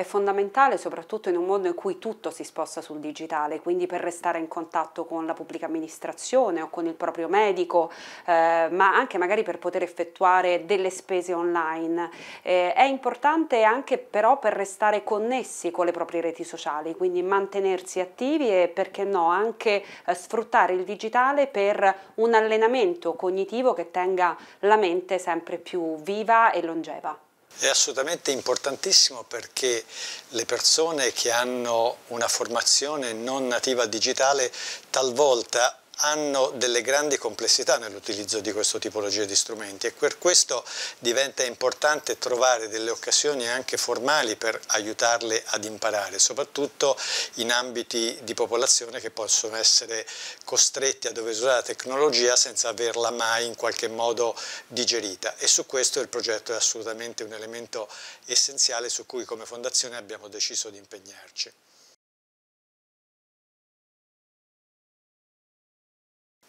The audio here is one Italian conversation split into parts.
è fondamentale soprattutto in un mondo in cui tutto si sposta sul digitale, quindi per restare in contatto con la pubblica amministrazione o con il proprio medico, eh, ma anche magari per poter effettuare delle spese online. Eh, è importante anche però per restare connessi con le proprie reti sociali, quindi mantenersi attivi e perché no anche eh, sfruttare il digitale per un allenamento cognitivo che tenga la mente sempre più viva e longeva. È assolutamente importantissimo perché le persone che hanno una formazione non nativa digitale talvolta hanno delle grandi complessità nell'utilizzo di questo tipologia di strumenti e per questo diventa importante trovare delle occasioni anche formali per aiutarle ad imparare, soprattutto in ambiti di popolazione che possono essere costretti a dover usare la tecnologia senza averla mai in qualche modo digerita e su questo il progetto è assolutamente un elemento essenziale su cui come fondazione abbiamo deciso di impegnarci.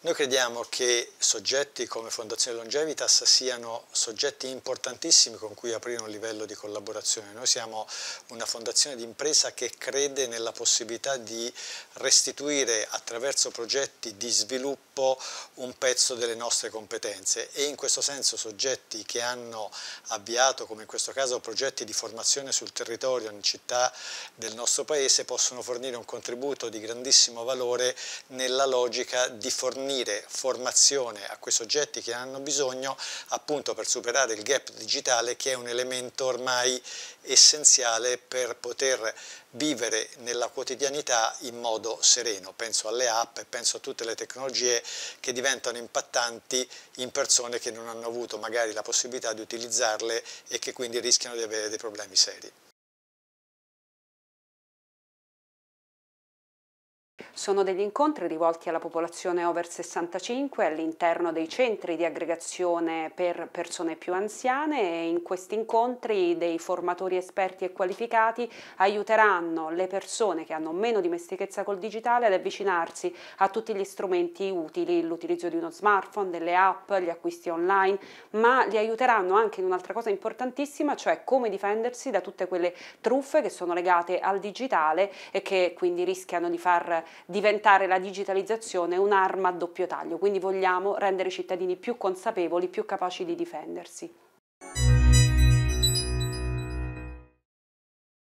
Noi crediamo che soggetti come Fondazione Longevitas siano soggetti importantissimi con cui aprire un livello di collaborazione. Noi siamo una fondazione di impresa che crede nella possibilità di restituire attraverso progetti di sviluppo un pezzo delle nostre competenze e in questo senso soggetti che hanno avviato, come in questo caso, progetti di formazione sul territorio in città del nostro paese possono fornire un contributo di grandissimo valore nella logica di fornire fornire formazione a quei soggetti che hanno bisogno appunto per superare il gap digitale che è un elemento ormai essenziale per poter vivere nella quotidianità in modo sereno. Penso alle app e penso a tutte le tecnologie che diventano impattanti in persone che non hanno avuto magari la possibilità di utilizzarle e che quindi rischiano di avere dei problemi seri. Sono degli incontri rivolti alla popolazione over 65 all'interno dei centri di aggregazione per persone più anziane e in questi incontri dei formatori esperti e qualificati aiuteranno le persone che hanno meno dimestichezza col digitale ad avvicinarsi a tutti gli strumenti utili, l'utilizzo di uno smartphone, delle app, gli acquisti online, ma li aiuteranno anche in un'altra cosa importantissima, cioè come difendersi da tutte quelle truffe che sono legate al digitale e che quindi rischiano di far diventare la digitalizzazione un'arma a doppio taglio, quindi vogliamo rendere i cittadini più consapevoli, più capaci di difendersi.